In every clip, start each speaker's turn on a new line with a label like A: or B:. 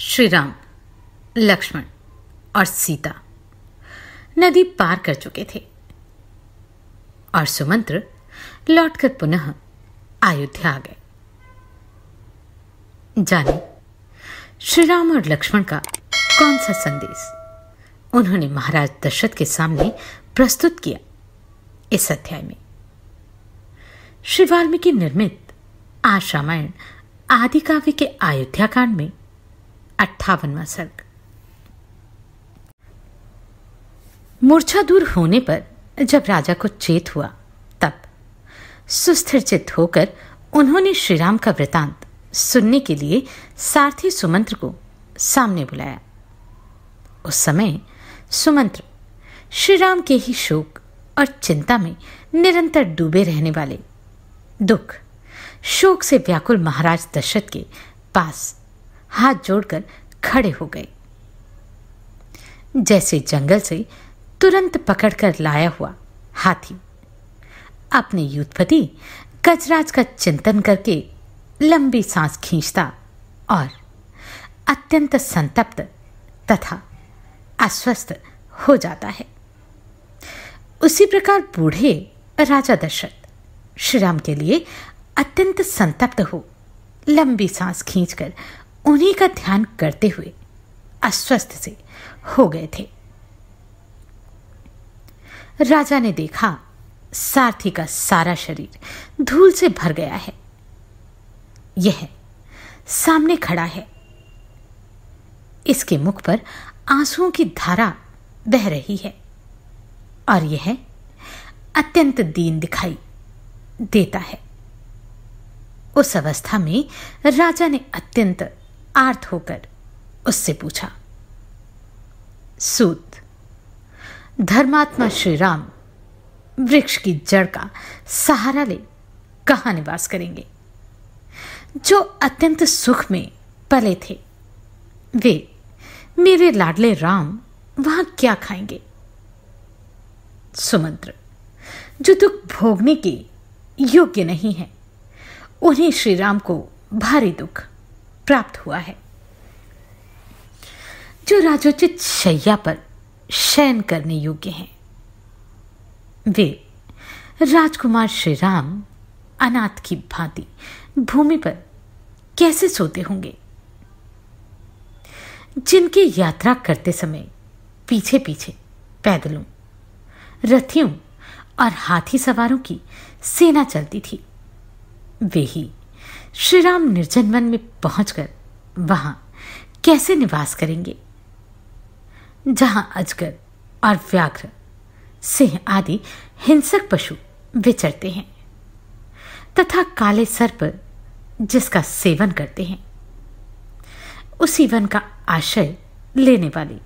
A: श्री राम लक्ष्मण और सीता नदी पार कर चुके थे और सुमंत्र लौटकर पुनः अयोध्या आ गए जाने श्री राम और लक्ष्मण का कौन सा संदेश उन्होंने महाराज दशरथ के सामने प्रस्तुत किया इस अध्याय में श्री वाल्मीकि निर्मित आश रामायण आदि काव्य के अयोध्या कांड में अट्ठावनवा सर्ग मूर्छा दूर होने पर जब राजा को चेत हुआ तब सुस्थिर चित होकर उन्होंने श्रीराम का वृतांत सुनने के लिए सारथी सुमंत्र को सामने बुलाया उस समय सुमंत्र श्रीराम के ही शोक और चिंता में निरंतर डूबे रहने वाले दुख शोक से व्याकुल महाराज दशरथ के पास हाथ जोड़कर खड़े हो गए जैसे जंगल से तुरंत पकड़कर लाया हुआ हाथी अपने युद्धपति गजराज का चिंतन करके लंबी सांस खींचता और अत्यंत संतप्त तथा अस्वस्थ हो जाता है उसी प्रकार बूढ़े राजा दशरथ श्रीराम के लिए अत्यंत संतप्त हो लंबी सांस खींचकर उन्हीं का ध्यान करते हुए अस्वस्थ से हो गए थे राजा ने देखा सारथी का सारा शरीर धूल से भर गया है यह सामने खड़ा है इसके मुख पर आंसुओं की धारा बह रही है और यह अत्यंत दीन दिखाई देता है उस अवस्था में राजा ने अत्यंत आर्त होकर उससे पूछा सूत धर्मात्मा श्री राम वृक्ष की जड़ का सहारा ले कहा निवास करेंगे जो अत्यंत सुख में पले थे वे मेरे लाडले राम वहां क्या खाएंगे सुमंत्र जो दुख भोगने के योग्य नहीं है उन्हें श्री राम को भारी दुख प्राप्त हुआ है जो राजोचित शैया पर शयन करने योग्य हैं वे राजकुमार श्री राम अनाथ की भांति भूमि पर कैसे सोते होंगे जिनकी यात्रा करते समय पीछे पीछे पैदलों रथियों और हाथी सवारों की सेना चलती थी वे ही श्री राम निर्जन वन में पहुंचकर वहां कैसे निवास करेंगे जहां अजगर और व्याघ्र सिंह आदि हिंसक पशु विचरते हैं तथा काले सर्प जिसका सेवन करते हैं उसी वन का आश्रय लेने वाली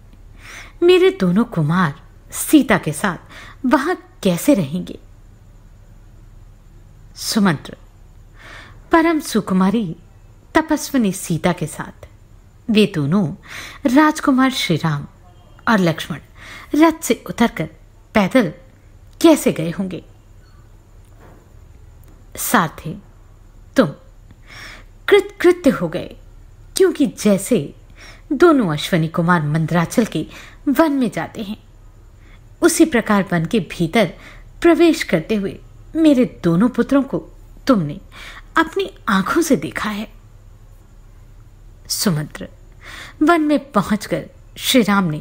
A: मेरे दोनों कुमार सीता के साथ वहां कैसे रहेंगे सुमंत्र परम सुकुमारी तपस्विनी सीता के साथ वे दोनों राजकुमार श्री राम और लक्ष्मण रथ से उतरकर पैदल कैसे गए होंगे साथे तुम कृतकृत्य हो गए क्योंकि जैसे दोनों अश्वनी कुमार मंदराचल के वन में जाते हैं उसी प्रकार वन के भीतर प्रवेश करते हुए मेरे दोनों पुत्रों को तुमने अपनी आंखों से देखा है सुमंत्र वन में पहुंचकर श्री राम ने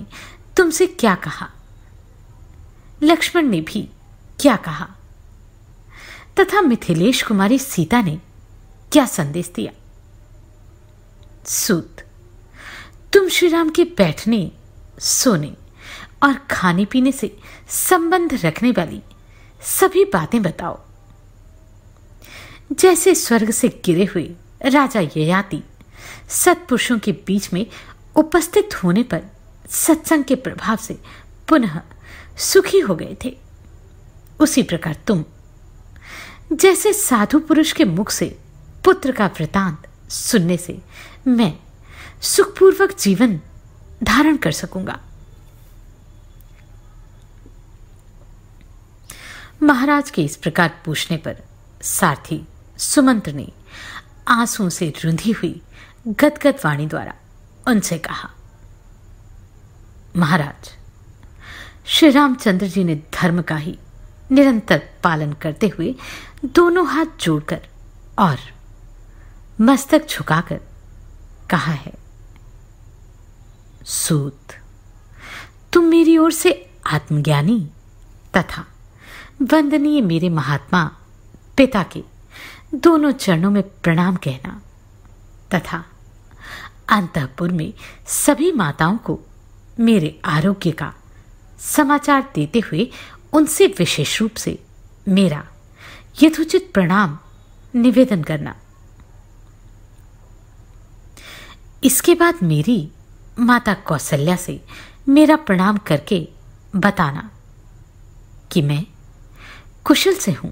A: तुमसे क्या कहा लक्ष्मण ने भी क्या कहा तथा मिथिलेश कुमारी सीता ने क्या संदेश दिया सूत तुम श्री राम के बैठने सोने और खाने पीने से संबंध रखने वाली सभी बातें बताओ जैसे स्वर्ग से गिरे हुए राजा ययाति सत्पुरुषों के बीच में उपस्थित होने पर सत्संग के प्रभाव से पुनः सुखी हो गए थे उसी प्रकार तुम जैसे साधु पुरुष के मुख से पुत्र का वृतांत सुनने से मैं सुखपूर्वक जीवन धारण कर सकूंगा महाराज के इस प्रकार पूछने पर सारथी सुमंत्र ने आंसू से रुंधी हुई गदगद वाणी द्वारा उनसे कहा महाराज श्री रामचंद्र जी ने धर्म का ही निरंतर पालन करते हुए दोनों हाथ जोड़कर और मस्तक झुकाकर कहा है सूत तुम मेरी ओर से आत्मज्ञानी तथा वंदनीय मेरे महात्मा पिता के दोनों चरणों में प्रणाम कहना तथा अंतपुर में सभी माताओं को मेरे आरोग्य का समाचार देते हुए उनसे विशेष रूप से मेरा यथोचित प्रणाम निवेदन करना इसके बाद मेरी माता कौशल्या से मेरा प्रणाम करके बताना कि मैं कुशल से हूं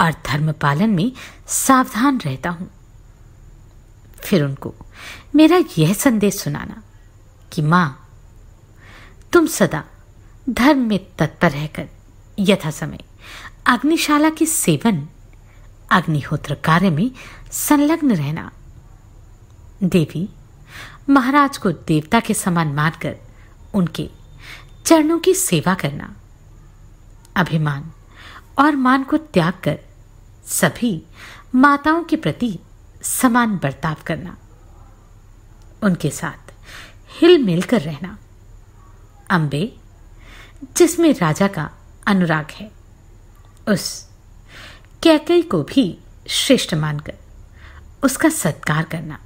A: और धर्म पालन में सावधान रहता हूं फिर उनको मेरा यह संदेश सुनाना कि मां तुम सदा धर्म में तत्पर रहकर यथा समय अग्निशाला के सेवन अग्निहोत्र कार्य में संलग्न रहना देवी महाराज को देवता के समान मानकर उनके चरणों की सेवा करना अभिमान और मान को त्याग कर सभी माताओं के प्रति समान बर्ताव करना उनके साथ हिल मिल कर रहना अंबे जिसमें राजा का अनुराग है उस कैकई को भी श्रेष्ठ मानकर उसका सत्कार करना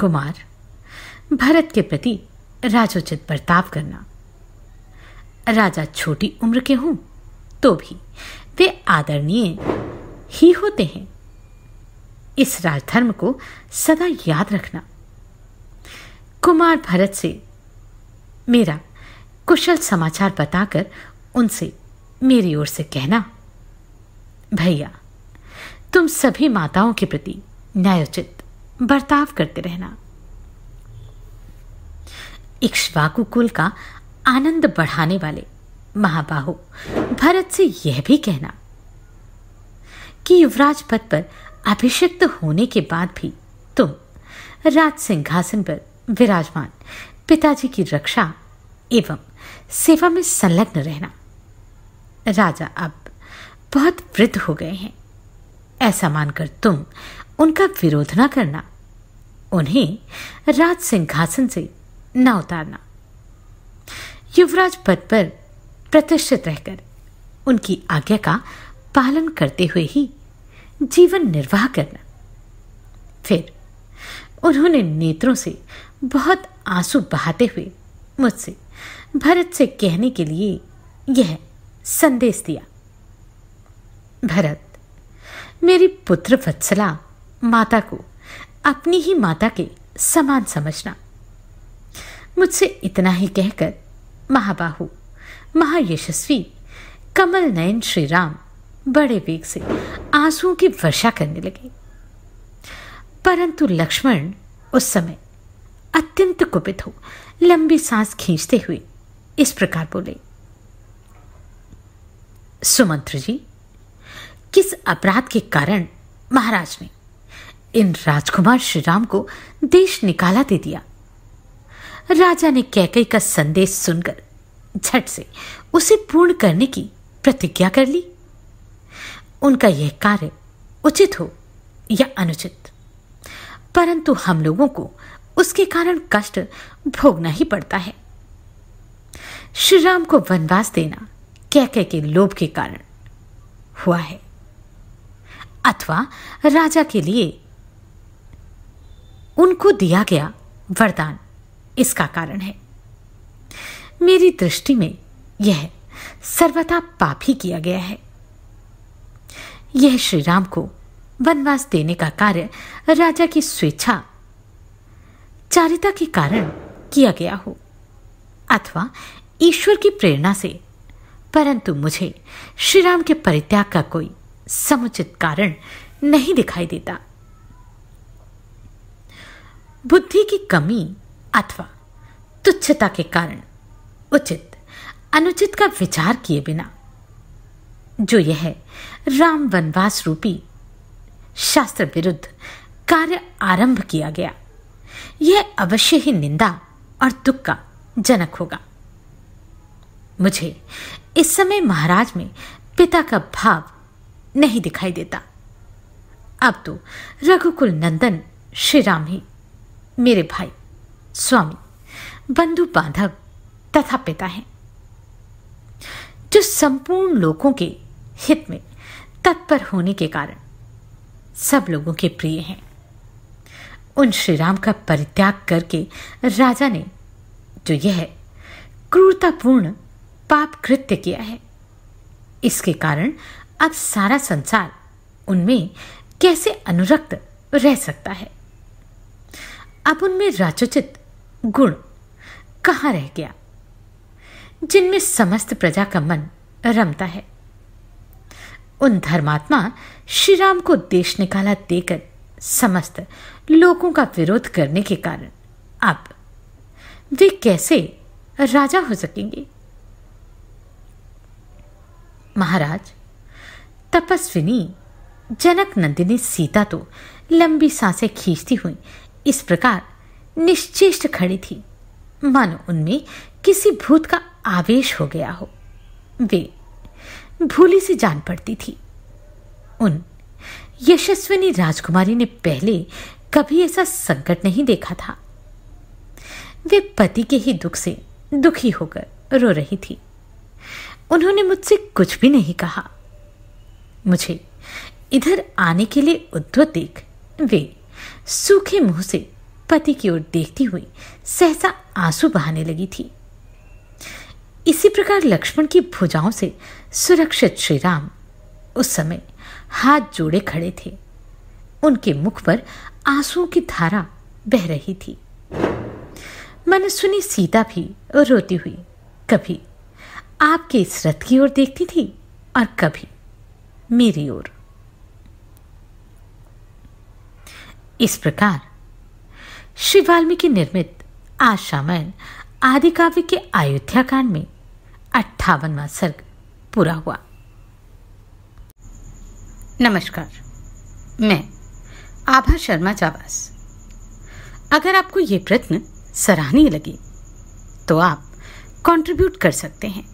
A: कुमार भरत के प्रति राजोचित बर्ताव करना राजा छोटी उम्र के हों तो भी वे आदरणीय ही होते हैं इस राजधर्म को सदा याद रखना कुमार भरत से मेरा कुशल समाचार बताकर उनसे मेरी ओर से कहना भैया तुम सभी माताओं के प्रति न्यायोचित बर्ताव करते रहना इक्ष्वाकु कुल का आनंद बढ़ाने वाले महाबाहु भरत से यह भी कहना कि युवराज पद पर अभिषिक्त होने के बाद भी तुम राज सिंहासन पर विराजमान पिताजी की रक्षा एवं सेवा में संलग्न रहना राजा अब बहुत वृद्ध हो गए हैं ऐसा मानकर तुम उनका विरोध न करना उन्हें राज सिंहासन से न उतारना युवराज पद पर प्रतिष्ठित रहकर उनकी आज्ञा का पालन करते हुए ही जीवन निर्वाह करना फिर उन्होंने नेत्रों से बहुत आंसू बहाते हुए मुझसे भरत से कहने के लिए यह संदेश दिया भरत मेरी पुत्र वत्सला माता को अपनी ही माता के समान समझना मुझसे इतना ही कहकर महाबाहु महायशस्वी कमल नयन श्री राम बड़े वेग से आंसुओं की वर्षा करने लगे परंतु लक्ष्मण उस समय अत्यंत कुपित हो लंबी सांस खींचते हुए इस प्रकार बोले सुमंत्र जी किस अपराध के कारण महाराज ने इन राजकुमार श्रीराम को देश निकाला दे दिया राजा ने कैकई का संदेश सुनकर झट से उसे पूर्ण करने की प्रतिज्ञा कर ली उनका यह कार्य उचित हो या अनुचित परंतु हम लोगों को उसके कारण कष्ट भोगना ही पड़ता है श्री राम को वनवास देना कह कह के लोभ के कारण हुआ है अथवा राजा के लिए उनको दिया गया वरदान इसका कारण है मेरी दृष्टि में यह सर्वथा पाप ही किया गया है यह श्री राम को वनवास देने का कार्य राजा की स्वेच्छा चारिता के कारण किया गया हो अथवा ईश्वर की प्रेरणा से परंतु मुझे श्री राम के परित्याग का कोई समुचित कारण नहीं दिखाई देता बुद्धि की कमी अथवा तुच्छता के कारण उचित अनुचित का विचार किए बिना जो यह राम वनवास रूपी शास्त्र विरुद्ध कार्य आरंभ किया गया यह अवश्य ही निंदा और दुख का जनक होगा मुझे इस समय महाराज में पिता का भाव नहीं दिखाई देता अब तो रघुकुल नंदन श्री राम ही मेरे भाई स्वामी बंधु बांधव तथा पिता हैं संपूर्ण लोगों के हित में तत्पर होने के कारण सब लोगों के प्रिय हैं उन श्री राम का परित्याग करके राजा ने जो यह क्रूरतापूर्ण पाप कृत्य किया है इसके कारण अब सारा संसार उनमें कैसे अनुरक्त रह सकता है अब उनमें राजोचित गुण कहां रह गया जिनमें समस्त प्रजा का मन रमता है उन धर्मात्मा श्री राम को देश निकाला देकर समस्त लोगों का विरोध करने के कारण अब वे कैसे राजा हो सकेंगे महाराज तपस्विनी जनक नंदिनी सीता तो लंबी सांसें खींचती हुई इस प्रकार निश्चेष्ट खड़ी थी मानो उनमें किसी भूत का आवेश हो गया हो वे भूली से जान पड़ती थी उन यशस्विनी राजकुमारी ने पहले कभी ऐसा संकट नहीं देखा था वे पति के ही दुख से दुखी होकर रो रही थी उन्होंने मुझसे कुछ भी नहीं कहा मुझे इधर आने के लिए उद्धव देख वे सूखे मुंह से पति की ओर देखती हुई सहसा आंसू बहाने लगी थी इसी प्रकार लक्ष्मण की भुजाओं से सुरक्षित श्री राम उस समय हाथ जोड़े खड़े थे उनके मुख पर आंसुओं की धारा बह रही थी मैंने सुनी सीता भी रोती हुई कभी आपके इस रथ की ओर देखती थी और कभी मेरी ओर इस प्रकार श्री वाल्मीकि निर्मित आशामयन आदि काव्य के अयोध्या कांड में अट्ठावनवा सर्ग पूरा हुआ नमस्कार मैं आभा शर्मा चावास अगर आपको ये प्रश्न सराहनीय लगे तो आप कंट्रीब्यूट कर सकते हैं